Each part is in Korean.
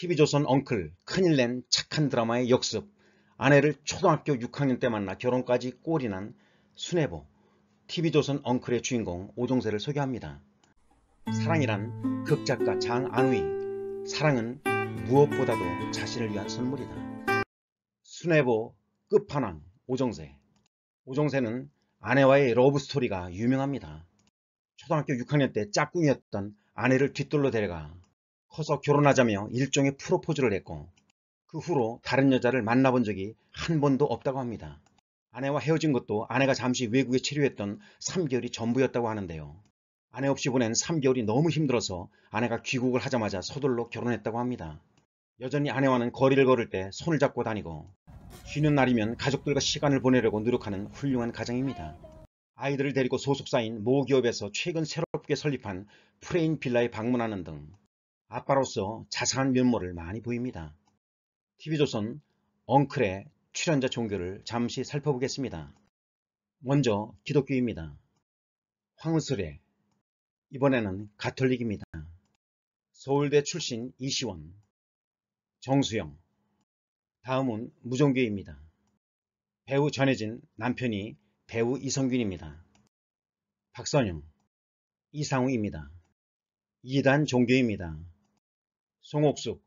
TV조선 엉클, 큰일 낸 착한 드라마의 역습, 아내를 초등학교 6학년 때 만나 결혼까지 꼴이 난 순애보, TV조선 엉클의 주인공 오종세를 소개합니다. 사랑이란 극작가 장안위, 사랑은 무엇보다도 자신을 위한 선물이다. 순애보 끝판왕 오정세오정세는 아내와의 러브스토리가 유명합니다. 초등학교 6학년 때 짝꿍이었던 아내를 뒤뜰로 데려가 커서 결혼하자며 일종의 프로포즈를 했고 그 후로 다른 여자를 만나본 적이 한 번도 없다고 합니다. 아내와 헤어진 것도 아내가 잠시 외국에 체류했던 3개월이 전부였다고 하는데요. 아내 없이 보낸 3개월이 너무 힘들어서 아내가 귀국을 하자마자 서둘러 결혼했다고 합니다. 여전히 아내와는 거리를 걸을 때 손을 잡고 다니고 쉬는 날이면 가족들과 시간을 보내려고 노력하는 훌륭한 가정입니다. 아이들을 데리고 소속사인 모 기업에서 최근 새롭게 설립한 프레인 빌라에 방문하는 등 아빠로서 자상한 면모를 많이 보입니다. TV조선 엉클의 출연자 종교를 잠시 살펴보겠습니다. 먼저 기독교입니다. 황은설의 이번에는 가톨릭입니다. 서울대 출신 이시원, 정수영, 다음은 무종교입니다. 배우 전혜진 남편이 배우 이성균입니다. 박선영, 이상우입니다. 이단 종교입니다. 송옥숙,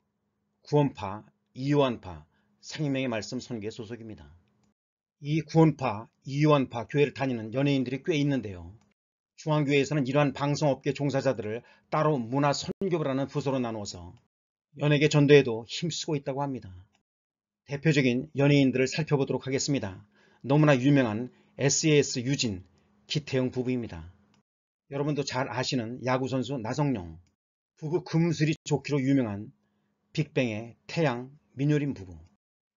구원파, 이완파, 상임명의 말씀 선교의 소속입니다. 이 구원파, 이완파 교회를 다니는 연예인들이 꽤 있는데요. 중앙교회에서는 이러한 방송업계 종사자들을 따로 문화 선교부라는 부서로 나누어서 연예계 전도에도 힘쓰고 있다고 합니다. 대표적인 연예인들을 살펴보도록 하겠습니다. 너무나 유명한 SAS 유진, 기태영 부부입니다. 여러분도 잘 아시는 야구선수 나성룡, 부부 금슬이 좋기로 유명한 빅뱅의 태양 민효림 부부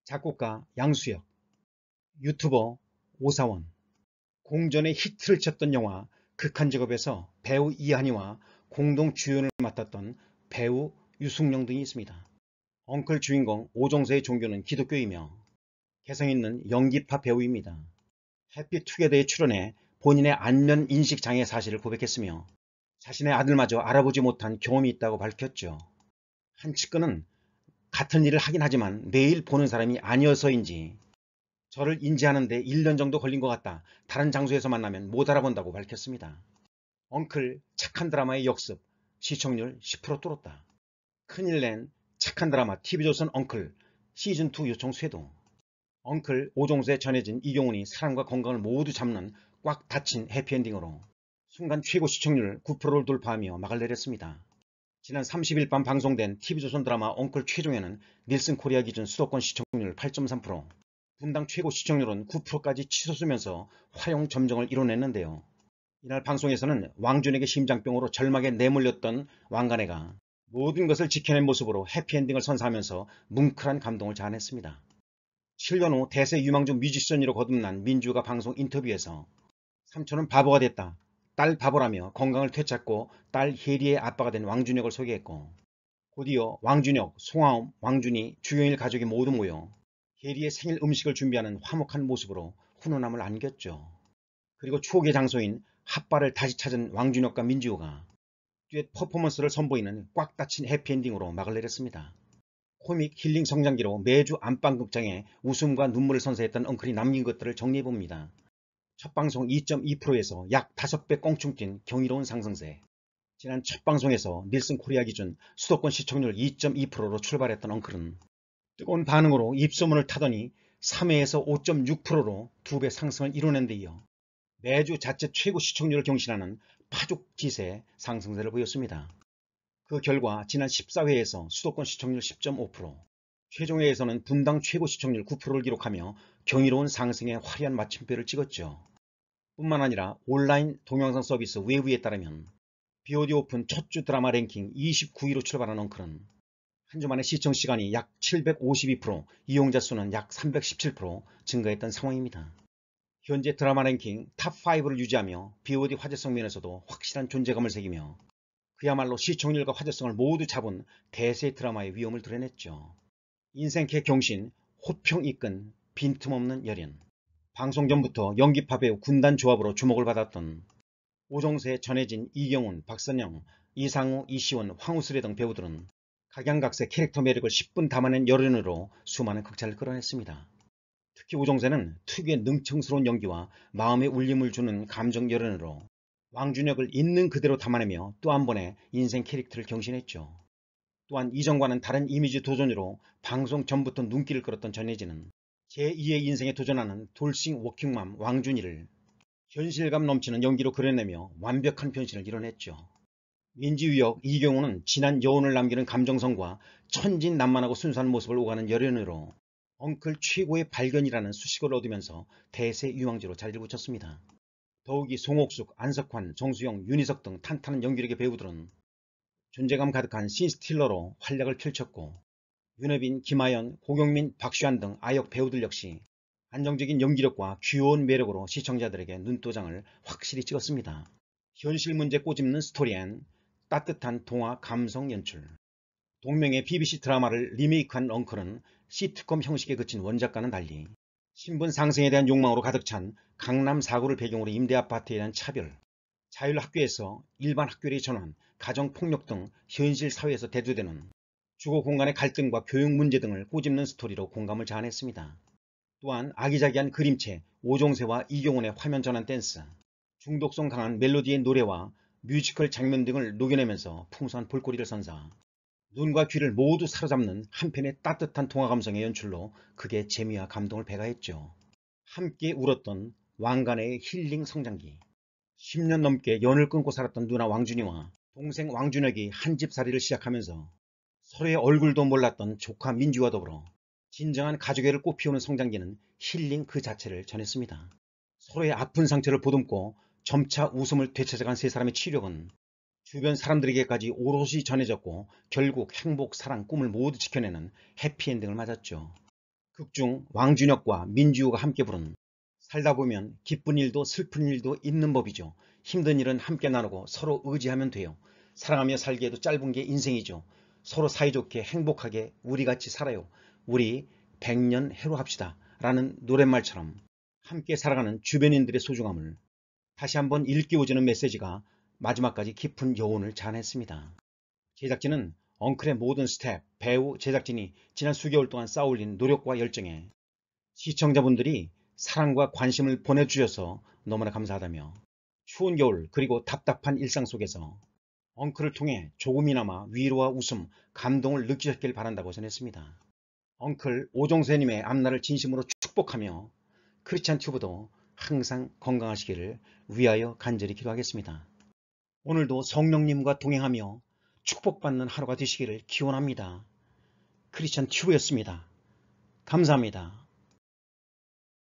작곡가 양수혁 유튜버 오사원 공전에 히트를 쳤던 영화 극한 직업에서 배우 이한이와 공동 주연을 맡았던 배우 유승용 등이 있습니다. 엉클 주인공 오정서의 종교는 기독교이며 개성있는 연기파 배우입니다. 해피투게더에 출연해 본인의 안면 인식 장애 사실을 고백했으며 자신의 아들마저 알아보지 못한 경험이 있다고 밝혔죠. 한 측근은 같은 일을 하긴 하지만 매일 보는 사람이 아니어서인지 저를 인지하는데 1년 정도 걸린 것 같다. 다른 장소에서 만나면 못 알아본다고 밝혔습니다. 엉클 착한 드라마의 역습 시청률 10% 뚫었다. 큰일 낸 착한 드라마 TV조선 엉클 시즌2 요청 쇄도 엉클 오종수에 전해진 이경훈이 사람과 건강을 모두 잡는 꽉 닫힌 해피엔딩으로 순간 최고 시청률 9%를 돌파하며 막을 내렸습니다. 지난 30일 밤 방송된 TV조선 드라마 엉클 최종에는 닐슨 코리아 기준 수도권 시청률 8.3%, 분당 최고 시청률은 9%까지 치솟으면서 화용 점정을 이뤄냈는데요. 이날 방송에서는 왕준에게 심장병으로 절망에 내몰렸던 왕간애가 모든 것을 지켜낸 모습으로 해피엔딩을 선사하면서 뭉클한 감동을 자아냈습니다. 7년 후 대세 유망주 뮤지션으로 거듭난 민주가 방송 인터뷰에서 삼촌은 바보가 됐다. 딸 바보라며 건강을 되찾고 딸 혜리의 아빠가 된 왕준혁을 소개했고 곧이어 왕준혁, 송하엄, 왕준이, 주영일 가족이 모두 모여 혜리의 생일 음식을 준비하는 화목한 모습으로 훈훈함을 안겼죠. 그리고 추억의 장소인 핫바를 다시 찾은 왕준혁과 민지호가 듀엣 퍼포먼스를 선보이는 꽉 닫힌 해피엔딩으로 막을 내렸습니다. 코믹 힐링 성장기로 매주 안방극장에 웃음과 눈물을 선사했던 엉클이 남긴 것들을 정리해봅니다. 첫 방송 2.2%에서 약 5배 껑충 뛴 경이로운 상승세. 지난 첫 방송에서 닐슨 코리아 기준 수도권 시청률 2.2%로 출발했던 엉클은 뜨거운 반응으로 입소문을 타더니 3회에서 5.6%로 2배 상승을 이뤄낸 데 이어 매주 자체 최고 시청률을 경신하는 파죽 기세 상승세를 보였습니다. 그 결과 지난 14회에서 수도권 시청률 10.5%, 최종회에서는 분당 최고 시청률 9%를 기록하며 경이로운 상승의 화려한 마침표를 찍었죠. 뿐만 아니라 온라인 동영상 서비스 외부에 따르면 비오디 오픈 첫 주 드라마 랭킹 29위로 출발한 엉클은 한주 만에 시청시간이 약 752%, 이용자 수는 약 317% 증가했던 상황입니다. 현재 드라마 랭킹 탑5를 유지하며 BOD 화제성 면에서도 확실한 존재감을 새기며 그야말로 시청률과 화제성을 모두 잡은 대세 드라마의 위험을 드러냈죠. 인생캐 경신, 호평 이끈 빈틈없는 열연. 방송 전부터 연기파 배우 군단 조합으로 주목을 받았던 오정세전혜진 이경훈, 박선영, 이상우, 이시원, 황우슬레등 배우들은 각양각색 캐릭터 매력을 10분 담아낸 열연으로 수많은 극찬을 끌어냈습니다. 특히 오정세는 특유의 능청스러운 연기와 마음의 울림을 주는 감정 열연으로 왕준혁을 있는 그대로 담아내며 또 한 번의 인생 캐릭터를 경신했죠. 또한 이전과는 다른 이미지 도전으로 방송 전부터 눈길을 끌었던 전혜진은 제2의 인생에 도전하는 돌싱 워킹맘 왕준이를 현실감 넘치는 연기로 그려내며 완벽한 변신을 이뤄냈죠. 민지유역 이경우는 지난 여운을 남기는 감정성과 천진난만하고 순수한 모습을 오가는 열연으로 엉클 최고의 발견이라는 수식어를 얻으면서 대세 유망주로 자리를 붙였습니다. 더욱이 송옥숙, 안석환, 정수영, 윤희석 등 탄탄한 연기력의 배우들은 존재감 가득한 신스틸러로 활약을 펼쳤고 윤혜빈, 김하연, 고경민, 박시환등 아역 배우들 역시 안정적인 연기력과 귀여운 매력으로 시청자들에게 눈도장을 확실히 찍었습니다. 현실 문제 꼬집는 스토리엔 따뜻한 동화 감성 연출 동명의 BBC 드라마를 리메이크한 엉클은 시트콤 형식에 그친 원작과는 달리 신분 상승에 대한 욕망으로 가득 찬 강남 사고를 배경으로 임대 아파트에 대한 차별 자율학교에서 일반 학교를 전환, 가정폭력 등 현실 사회에서 대두되는 주거 공간의 갈등과 교육 문제 등을 꼬집는 스토리로 공감을 자아냈습니다. 또한 아기자기한 그림체, 오종세와 이경훈의 화면 전환 댄스, 중독성 강한 멜로디의 노래와 뮤지컬 장면 등을 녹여내면서 풍성한 볼거리를 선사, 눈과 귀를 모두 사로잡는 한편의 따뜻한 동화 감성의 연출로 그게 재미와 감동을 배가했죠. 함께 울었던 왕관의 힐링 성장기, 10년 넘게 연을 끊고 살았던 누나 왕준이와 동생 왕준혁이 한 집살이를 시작하면서 서로의 얼굴도 몰랐던 조카 민주와 더불어 진정한 가족애를 꽃피우는 성장기는 힐링 그 자체를 전했습니다. 서로의 아픈 상처를 보듬고 점차 웃음을 되찾아간 세 사람의 치력은 주변 사람들에게까지 오롯이 전해졌고 결국 행복, 사랑, 꿈을 모두 지켜내는 해피엔딩을 맞았죠. 극중 왕준혁과 민주호가 함께 부른 살다 보면 기쁜 일도 슬픈 일도 있는 법이죠. 힘든 일은 함께 나누고 서로 의지하면 돼요. 사랑하며 살기에도 짧은 게 인생이죠. 서로 사이좋게 행복하게 우리같이 살아요. 우리 100년 해로 합시다. 라는 노랫말처럼 함께 살아가는 주변인들의 소중함을 다시 한번 일깨워주는 메시지가 마지막까지 깊은 여운을 자아냈습니다. 제작진은 엉클의 모든 스텝, 배우, 제작진이 지난 수개월 동안 쌓아올린 노력과 열정에 시청자분들이 사랑과 관심을 보내주셔서 너무나 감사하다며 추운 겨울 그리고 답답한 일상 속에서 엉클을 통해 조금이나마 위로와 웃음, 감동을 느끼셨길 바란다고 전했습니다. 엉클 오종세님의 앞날을 진심으로 축복하며 크리스찬 튜브도 항상 건강하시기를 위하여 간절히 기도하겠습니다. 오늘도 성령님과 동행하며 축복받는 하루가 되시기를 기원합니다. 크리스찬 튜브였습니다. 감사합니다.